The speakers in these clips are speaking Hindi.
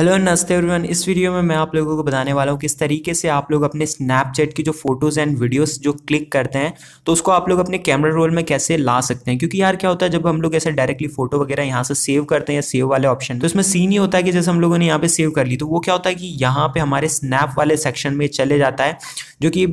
हेलो नमस्ते एवरीवन इस वीडियो में मैं आप लोगों को बताने वाला हूँ किस तरीके से आप लोग अपने स्नैपचैट की जो फोटोज़ एंड वीडियोस जो क्लिक करते हैं तो उसको आप लोग अपने कैमरा रोल में कैसे ला सकते हैं क्योंकि यार क्या होता है जब हम लोग ऐसे डायरेक्टली फोटो वगैरह यहाँ से सेव करते हैं सेव वाले ऑप्शन तो इसमें सीन ही होता है कि जैसे हम लोगों ने यहाँ पे सेव कर ली तो वो क्या होता है कि यहाँ पे हमारे स्नैप वाले सेक्शन में चले जाता है जो कि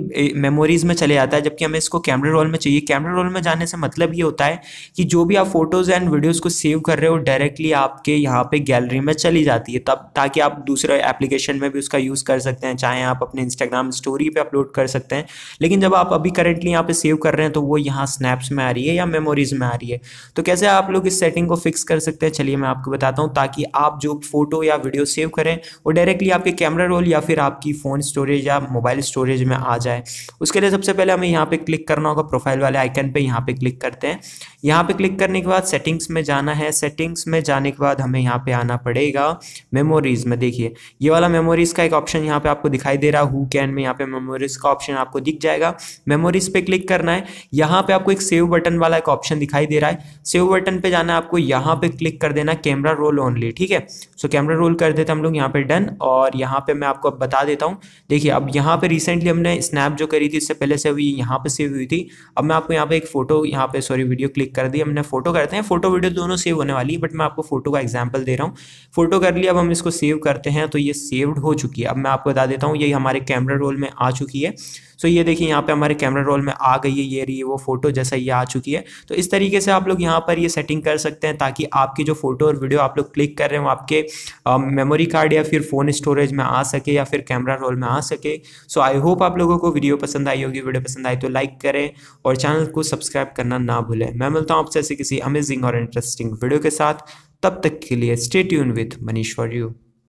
मेमोरीज में चले जाता है जबकि हमें इसको कैमरा रोल में चाहिए कैमरा रोल में जाने से मतलब ये होता है कि जो भी आप फोटोज़ एंड वीडियोज़ को सेव कर रहे हो डायरेक्टली आपके यहाँ पे गैलरी में चली जाती है तब ताकि आप दूसरे एप्लीकेशन में भी उसका यूज़ कर सकते हैं चाहे आप अपने इंस्टाग्राम स्टोरी पे अपलोड कर सकते हैं लेकिन जब आप अभी करेंटली यहाँ पे सेव कर रहे हैं तो वो यहाँ स्नैप्स में आ रही है या मेमोरीज में आ रही है तो कैसे आप लोग इस सेटिंग को फिक्स कर सकते हैं चलिए मैं आपको बताता हूँ ताकि आप जो फोटो या वीडियो सेव करें वो डायरेक्टली आपके कैमरा रोल या फिर आपकी फ़ोन स्टोरेज या मोबाइल स्टोरेज में आ जाए उसके लिए सबसे पहले हमें यहाँ पर क्लिक करना होगा प्रोफाइल वाले आइकन पर यहाँ पर क्लिक करते हैं यहाँ पर क्लिक करने के बाद सेटिंग्स में जाना है सेटिंग्स में जाने के बाद हमें यहाँ पर आना पड़ेगा मेमोरी मेमोरीज में देखिए ये वाला मेमोरीज का एक ऑप्शन यहाँ पे आपको दिखाई दे रहा है हु कैन में यहाँ पे मेमोरीज का ऑप्शन आपको दिख जाएगा मेमोरीज पे क्लिक करना है यहाँ पे आपको एक सेव बटन वाला एक ऑप्शन दिखाई दे रहा है सेव बटन पे जाना है आपको यहाँ पे क्लिक कर देना कैमरा रोल ओनली ठीक है सो कैमरा रोल कर देते हम लोग यहाँ पे डन और यहाँ पे मैं आपको बता देता हूँ देखिए अब यहाँ पे रिसेंटली हमने स्नैप जो करी थी इससे पहले से हुई यहाँ पे सेव हुई थी अब मैं आपको यहाँ पे एक फोटो यहाँ पे सॉरी वीडियो क्लिक कर दी हमने फोटो करते हैं फोटो वीडियो दोनों सेव होने वाली है बट मैं आपको फोटो का एग्जाम्पल दे रहा हूँ फोटो कर लिया अब हम इसको सेव करते हैं तो ये सेव्ड हो चुकी है अब मैं आपको बता देता हूँ ये हमारे कैमरा रोल में आ चुकी है सो ये देखिए यहाँ पे हमारे कैमरा रोल में आ गई है ये रही वो फोटो जैसा ये आ चुकी है तो इस तरीके से आप लोग यहाँ पर ये सेटिंग कर सकते हैं ताकि आपकी जो फोटो और वीडियो आप लोग क्लिक कर रहे हो आपके मेमोरी कार्ड या फिर फ़ोन स्टोरेज में आ सके या फिर कैमरा रोल में आ सके सो आई होप आप लोगों को वीडियो पसंद आई होगी वीडियो पसंद आई तो लाइक करें और चैनल को सब्सक्राइब करना ना भूलें मैं मिलता हूँ आपसे ऐसे किसी अमेजिंग और इंटरेस्टिंग वीडियो के साथ तब तक के लिए stay tune with Manish for you